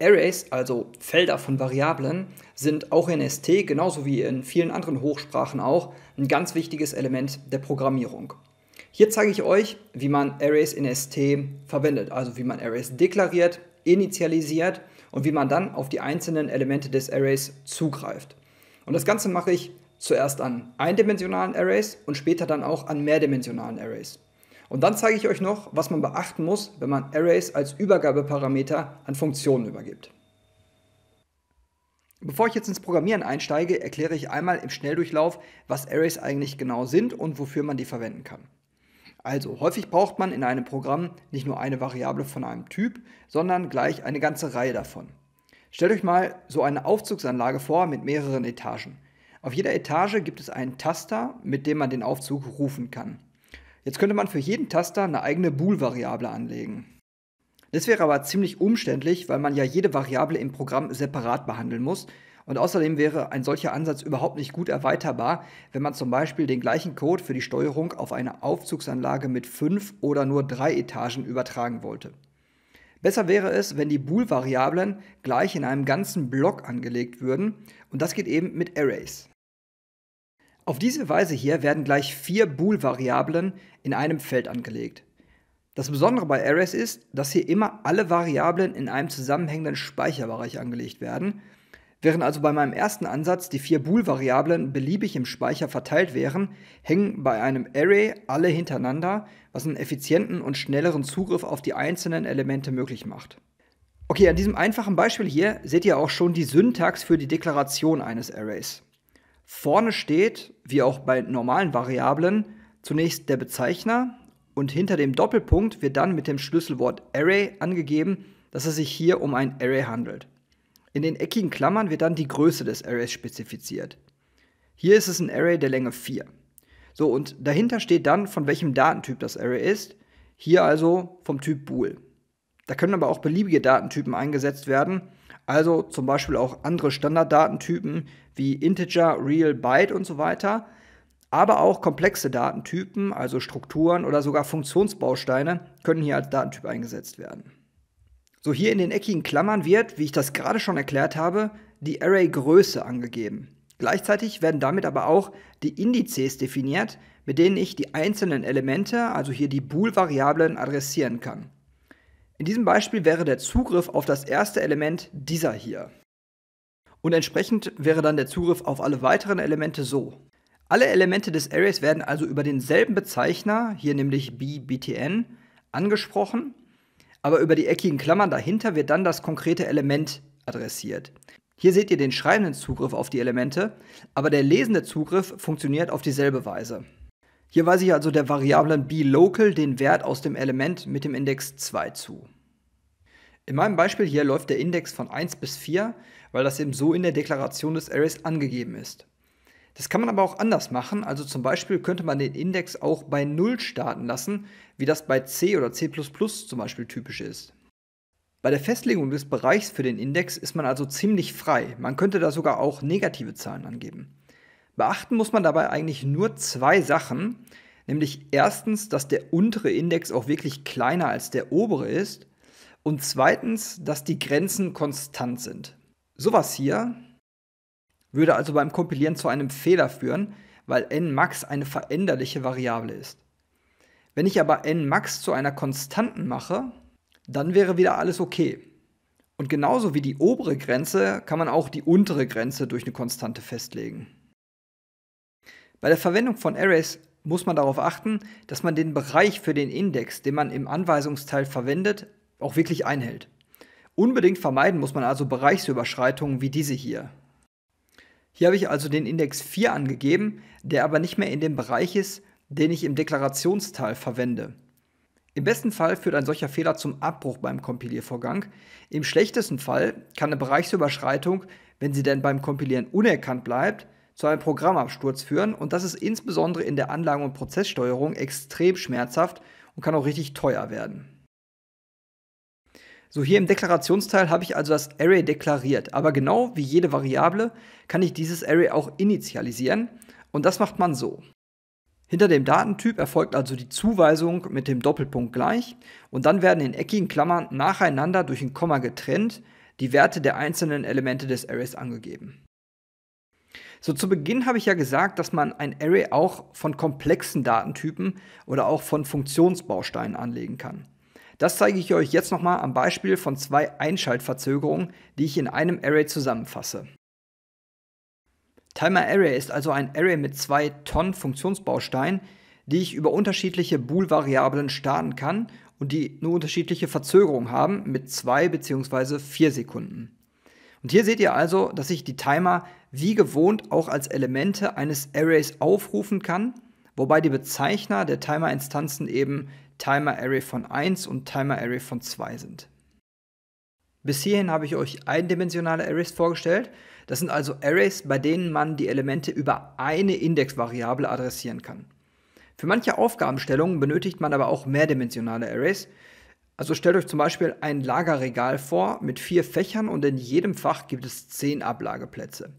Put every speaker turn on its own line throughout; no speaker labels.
Arrays, also Felder von Variablen, sind auch in ST, genauso wie in vielen anderen Hochsprachen auch, ein ganz wichtiges Element der Programmierung. Hier zeige ich euch, wie man Arrays in ST verwendet, also wie man Arrays deklariert, initialisiert und wie man dann auf die einzelnen Elemente des Arrays zugreift. Und das Ganze mache ich zuerst an eindimensionalen Arrays und später dann auch an mehrdimensionalen Arrays. Und dann zeige ich euch noch, was man beachten muss, wenn man Arrays als Übergabeparameter an Funktionen übergibt. Bevor ich jetzt ins Programmieren einsteige, erkläre ich einmal im Schnelldurchlauf, was Arrays eigentlich genau sind und wofür man die verwenden kann. Also, häufig braucht man in einem Programm nicht nur eine Variable von einem Typ, sondern gleich eine ganze Reihe davon. Stellt euch mal so eine Aufzugsanlage vor mit mehreren Etagen. Auf jeder Etage gibt es einen Taster, mit dem man den Aufzug rufen kann. Jetzt könnte man für jeden Taster eine eigene Bool-Variable anlegen. Das wäre aber ziemlich umständlich, weil man ja jede Variable im Programm separat behandeln muss. Und außerdem wäre ein solcher Ansatz überhaupt nicht gut erweiterbar, wenn man zum Beispiel den gleichen Code für die Steuerung auf eine Aufzugsanlage mit fünf oder nur drei Etagen übertragen wollte. Besser wäre es, wenn die Bool-Variablen gleich in einem ganzen Block angelegt würden und das geht eben mit Arrays. Auf diese Weise hier werden gleich vier Bool-Variablen in einem Feld angelegt. Das Besondere bei Arrays ist, dass hier immer alle Variablen in einem zusammenhängenden Speicherbereich angelegt werden, während also bei meinem ersten Ansatz die vier Bool-Variablen beliebig im Speicher verteilt wären, hängen bei einem Array alle hintereinander, was einen effizienten und schnelleren Zugriff auf die einzelnen Elemente möglich macht. Okay, an diesem einfachen Beispiel hier seht ihr auch schon die Syntax für die Deklaration eines Arrays. Vorne steht, wie auch bei normalen Variablen, zunächst der Bezeichner und hinter dem Doppelpunkt wird dann mit dem Schlüsselwort Array angegeben, dass es sich hier um ein Array handelt. In den eckigen Klammern wird dann die Größe des Arrays spezifiziert. Hier ist es ein Array der Länge 4. So, und dahinter steht dann, von welchem Datentyp das Array ist. Hier also vom Typ Bool. Da können aber auch beliebige Datentypen eingesetzt werden also zum Beispiel auch andere Standarddatentypen wie Integer, Real, Byte und so weiter, aber auch komplexe Datentypen, also Strukturen oder sogar Funktionsbausteine können hier als Datentyp eingesetzt werden. So hier in den eckigen Klammern wird, wie ich das gerade schon erklärt habe, die Array-Größe angegeben. Gleichzeitig werden damit aber auch die Indizes definiert, mit denen ich die einzelnen Elemente, also hier die Bool-Variablen, adressieren kann. In diesem Beispiel wäre der Zugriff auf das erste Element dieser hier. Und entsprechend wäre dann der Zugriff auf alle weiteren Elemente so. Alle Elemente des Arrays werden also über denselben Bezeichner, hier nämlich bbtn, angesprochen, aber über die eckigen Klammern dahinter wird dann das konkrete Element adressiert. Hier seht ihr den schreibenden Zugriff auf die Elemente, aber der lesende Zugriff funktioniert auf dieselbe Weise. Hier weise ich also der Variablen bLocal den Wert aus dem Element mit dem Index 2 zu. In meinem Beispiel hier läuft der Index von 1 bis 4, weil das eben so in der Deklaration des Arrays angegeben ist. Das kann man aber auch anders machen, also zum Beispiel könnte man den Index auch bei 0 starten lassen, wie das bei C oder C++ zum Beispiel typisch ist. Bei der Festlegung des Bereichs für den Index ist man also ziemlich frei, man könnte da sogar auch negative Zahlen angeben. Beachten muss man dabei eigentlich nur zwei Sachen, nämlich erstens, dass der untere Index auch wirklich kleiner als der obere ist und zweitens, dass die Grenzen konstant sind. Sowas hier würde also beim Kompilieren zu einem Fehler führen, weil nmax eine veränderliche Variable ist. Wenn ich aber nmax zu einer konstanten mache, dann wäre wieder alles okay. Und genauso wie die obere Grenze kann man auch die untere Grenze durch eine Konstante festlegen. Bei der Verwendung von Arrays muss man darauf achten, dass man den Bereich für den Index, den man im Anweisungsteil verwendet, auch wirklich einhält. Unbedingt vermeiden muss man also Bereichsüberschreitungen wie diese hier. Hier habe ich also den Index 4 angegeben, der aber nicht mehr in dem Bereich ist, den ich im Deklarationsteil verwende. Im besten Fall führt ein solcher Fehler zum Abbruch beim Kompiliervorgang. Im schlechtesten Fall kann eine Bereichsüberschreitung, wenn sie denn beim Kompilieren unerkannt bleibt, zu einem Programmabsturz führen und das ist insbesondere in der Anlagen- und Prozesssteuerung extrem schmerzhaft und kann auch richtig teuer werden. So, hier im Deklarationsteil habe ich also das Array deklariert, aber genau wie jede Variable kann ich dieses Array auch initialisieren und das macht man so. Hinter dem Datentyp erfolgt also die Zuweisung mit dem Doppelpunkt gleich und dann werden in eckigen Klammern nacheinander durch ein Komma getrennt die Werte der einzelnen Elemente des Arrays angegeben. So zu Beginn habe ich ja gesagt, dass man ein Array auch von komplexen Datentypen oder auch von Funktionsbausteinen anlegen kann. Das zeige ich euch jetzt nochmal am Beispiel von zwei Einschaltverzögerungen, die ich in einem Array zusammenfasse. Timer Array ist also ein Array mit zwei Tonnen Funktionsbausteinen, die ich über unterschiedliche Bool-Variablen starten kann und die nur unterschiedliche Verzögerungen haben mit zwei bzw. vier Sekunden. Und hier seht ihr also, dass ich die Timer wie gewohnt auch als Elemente eines Arrays aufrufen kann, wobei die Bezeichner der Timer-Instanzen eben Timer-Array von 1 und Timer-Array von 2 sind. Bis hierhin habe ich euch eindimensionale Arrays vorgestellt. Das sind also Arrays, bei denen man die Elemente über eine Indexvariable adressieren kann. Für manche Aufgabenstellungen benötigt man aber auch mehrdimensionale Arrays. Also stellt euch zum Beispiel ein Lagerregal vor mit vier Fächern und in jedem Fach gibt es zehn Ablageplätze.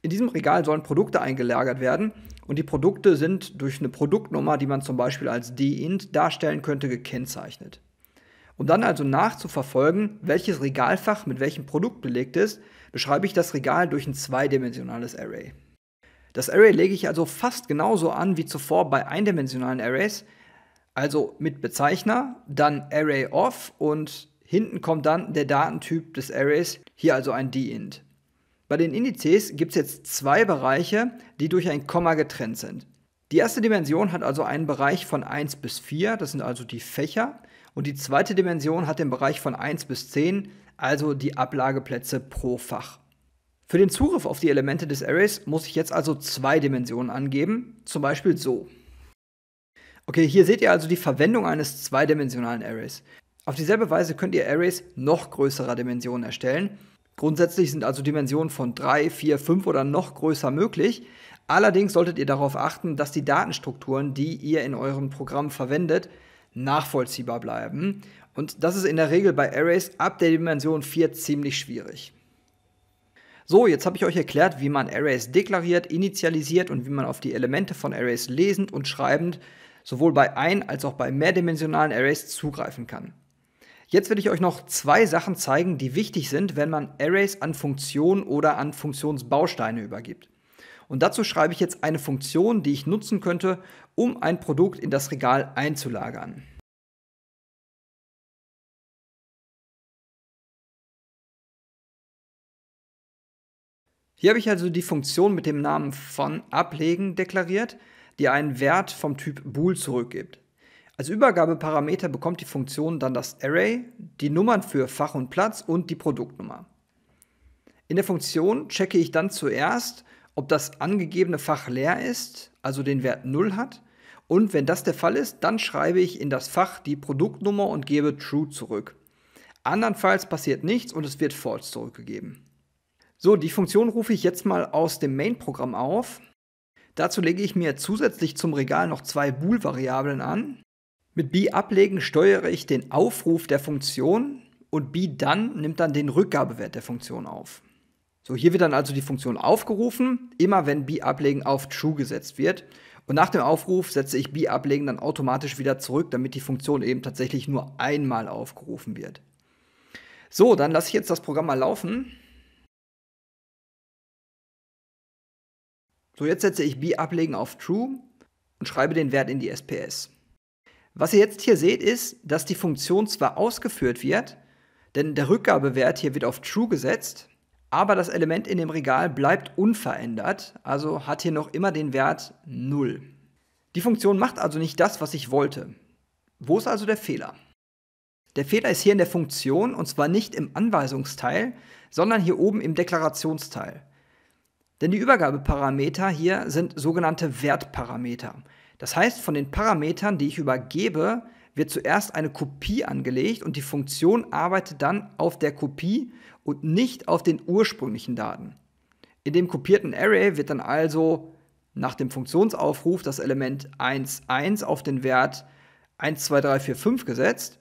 In diesem Regal sollen Produkte eingelagert werden und die Produkte sind durch eine Produktnummer, die man zum Beispiel als D-Int darstellen könnte, gekennzeichnet. Um dann also nachzuverfolgen, welches Regalfach mit welchem Produkt belegt ist, beschreibe ich das Regal durch ein zweidimensionales Array. Das Array lege ich also fast genauso an wie zuvor bei eindimensionalen Arrays, also mit Bezeichner, dann Array of und hinten kommt dann der Datentyp des Arrays, hier also ein D-Int. Bei den Indizes gibt es jetzt zwei Bereiche, die durch ein Komma getrennt sind. Die erste Dimension hat also einen Bereich von 1 bis 4, das sind also die Fächer. Und die zweite Dimension hat den Bereich von 1 bis 10, also die Ablageplätze pro Fach. Für den Zugriff auf die Elemente des Arrays muss ich jetzt also zwei Dimensionen angeben, zum Beispiel so. Okay, hier seht ihr also die Verwendung eines zweidimensionalen Arrays. Auf dieselbe Weise könnt ihr Arrays noch größerer Dimensionen erstellen Grundsätzlich sind also Dimensionen von 3, 4, 5 oder noch größer möglich. Allerdings solltet ihr darauf achten, dass die Datenstrukturen, die ihr in eurem Programm verwendet, nachvollziehbar bleiben. Und das ist in der Regel bei Arrays ab der Dimension 4 ziemlich schwierig. So, jetzt habe ich euch erklärt, wie man Arrays deklariert, initialisiert und wie man auf die Elemente von Arrays lesend und schreibend sowohl bei ein- als auch bei mehrdimensionalen Arrays zugreifen kann. Jetzt will ich euch noch zwei Sachen zeigen, die wichtig sind, wenn man Arrays an Funktionen oder an Funktionsbausteine übergibt. Und dazu schreibe ich jetzt eine Funktion, die ich nutzen könnte, um ein Produkt in das Regal einzulagern. Hier habe ich also die Funktion mit dem Namen von ablegen deklariert, die einen Wert vom Typ bool zurückgibt. Als Übergabeparameter bekommt die Funktion dann das Array, die Nummern für Fach und Platz und die Produktnummer. In der Funktion checke ich dann zuerst, ob das angegebene Fach leer ist, also den Wert 0 hat, und wenn das der Fall ist, dann schreibe ich in das Fach die Produktnummer und gebe true zurück. Andernfalls passiert nichts und es wird false zurückgegeben. So, die Funktion rufe ich jetzt mal aus dem Main-Programm auf. Dazu lege ich mir zusätzlich zum Regal noch zwei Bool-Variablen an. Mit b-ablegen steuere ich den Aufruf der Funktion und b-done nimmt dann den Rückgabewert der Funktion auf. So, hier wird dann also die Funktion aufgerufen, immer wenn b-ablegen auf true gesetzt wird. Und nach dem Aufruf setze ich b-ablegen dann automatisch wieder zurück, damit die Funktion eben tatsächlich nur einmal aufgerufen wird. So, dann lasse ich jetzt das Programm mal laufen. So, jetzt setze ich b-ablegen auf true und schreibe den Wert in die SPS. Was ihr jetzt hier seht, ist, dass die Funktion zwar ausgeführt wird, denn der Rückgabewert hier wird auf True gesetzt, aber das Element in dem Regal bleibt unverändert, also hat hier noch immer den Wert 0. Die Funktion macht also nicht das, was ich wollte. Wo ist also der Fehler? Der Fehler ist hier in der Funktion und zwar nicht im Anweisungsteil, sondern hier oben im Deklarationsteil. Denn die Übergabeparameter hier sind sogenannte Wertparameter. Das heißt, von den Parametern, die ich übergebe, wird zuerst eine Kopie angelegt und die Funktion arbeitet dann auf der Kopie und nicht auf den ursprünglichen Daten. In dem kopierten Array wird dann also nach dem Funktionsaufruf das Element 1.1 auf den Wert 1, 2, 3, 4, 5 gesetzt.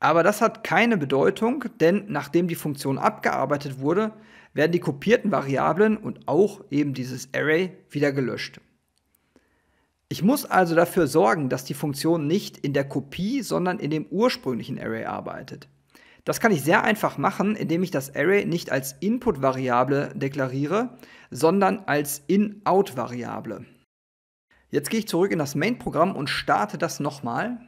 Aber das hat keine Bedeutung, denn nachdem die Funktion abgearbeitet wurde, werden die kopierten Variablen und auch eben dieses Array wieder gelöscht. Ich muss also dafür sorgen, dass die Funktion nicht in der Kopie, sondern in dem ursprünglichen Array arbeitet. Das kann ich sehr einfach machen, indem ich das Array nicht als Input-Variable deklariere, sondern als In-Out-Variable. Jetzt gehe ich zurück in das Main-Programm und starte das nochmal.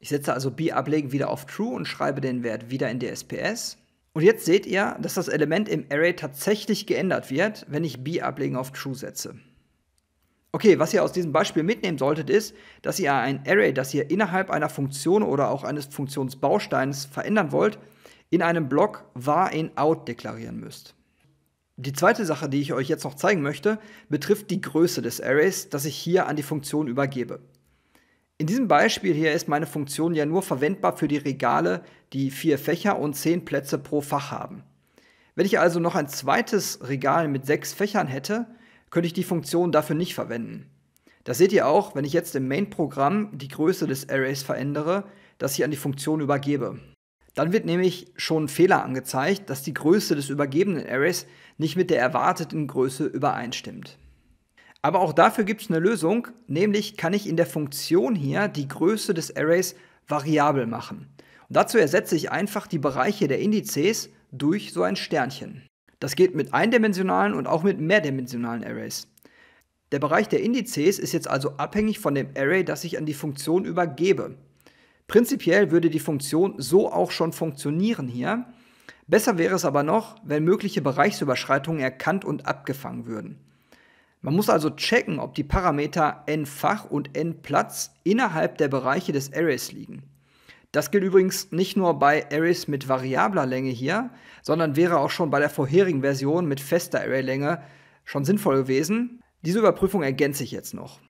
Ich setze also b-ablegen wieder auf true und schreibe den Wert wieder in DSPS. Und jetzt seht ihr, dass das Element im Array tatsächlich geändert wird, wenn ich b-ablegen auf true setze. Okay, was ihr aus diesem Beispiel mitnehmen solltet, ist, dass ihr ein Array, das ihr innerhalb einer Funktion oder auch eines Funktionsbausteins verändern wollt, in einem Block var in out deklarieren müsst. Die zweite Sache, die ich euch jetzt noch zeigen möchte, betrifft die Größe des Arrays, das ich hier an die Funktion übergebe. In diesem Beispiel hier ist meine Funktion ja nur verwendbar für die Regale, die vier Fächer und zehn Plätze pro Fach haben. Wenn ich also noch ein zweites Regal mit sechs Fächern hätte, könnte ich die Funktion dafür nicht verwenden. Das seht ihr auch, wenn ich jetzt im Main-Programm die Größe des Arrays verändere, das ich an die Funktion übergebe. Dann wird nämlich schon ein Fehler angezeigt, dass die Größe des übergebenen Arrays nicht mit der erwarteten Größe übereinstimmt. Aber auch dafür gibt es eine Lösung, nämlich kann ich in der Funktion hier die Größe des Arrays variabel machen. Und dazu ersetze ich einfach die Bereiche der Indizes durch so ein Sternchen. Das geht mit eindimensionalen und auch mit mehrdimensionalen Arrays. Der Bereich der Indizes ist jetzt also abhängig von dem Array, das ich an die Funktion übergebe. Prinzipiell würde die Funktion so auch schon funktionieren hier. Besser wäre es aber noch, wenn mögliche Bereichsüberschreitungen erkannt und abgefangen würden. Man muss also checken, ob die Parameter n-fach und n-platz innerhalb der Bereiche des Arrays liegen. Das gilt übrigens nicht nur bei Arrays mit variabler Länge hier, sondern wäre auch schon bei der vorherigen Version mit fester Arraylänge schon sinnvoll gewesen. Diese Überprüfung ergänze ich jetzt noch.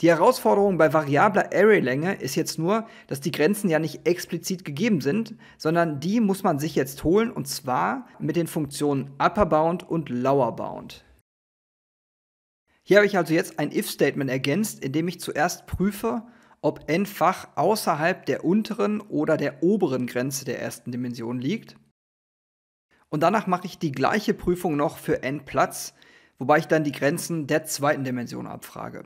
Die Herausforderung bei variabler Arraylänge ist jetzt nur, dass die Grenzen ja nicht explizit gegeben sind, sondern die muss man sich jetzt holen und zwar mit den Funktionen upper bound und lower bound. Hier habe ich also jetzt ein if-Statement ergänzt, indem ich zuerst prüfe, ob n-fach außerhalb der unteren oder der oberen Grenze der ersten Dimension liegt. Und danach mache ich die gleiche Prüfung noch für n-Platz, wobei ich dann die Grenzen der zweiten Dimension abfrage.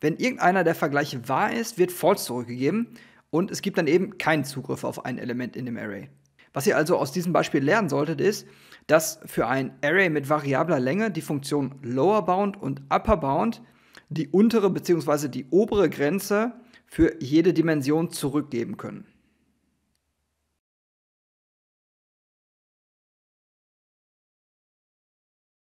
Wenn irgendeiner der Vergleiche wahr ist, wird false zurückgegeben und es gibt dann eben keinen Zugriff auf ein Element in dem Array. Was ihr also aus diesem Beispiel lernen solltet, ist, dass für ein Array mit variabler Länge die Funktion lower bound und upper bound die untere bzw. die obere Grenze für jede Dimension zurückgeben können.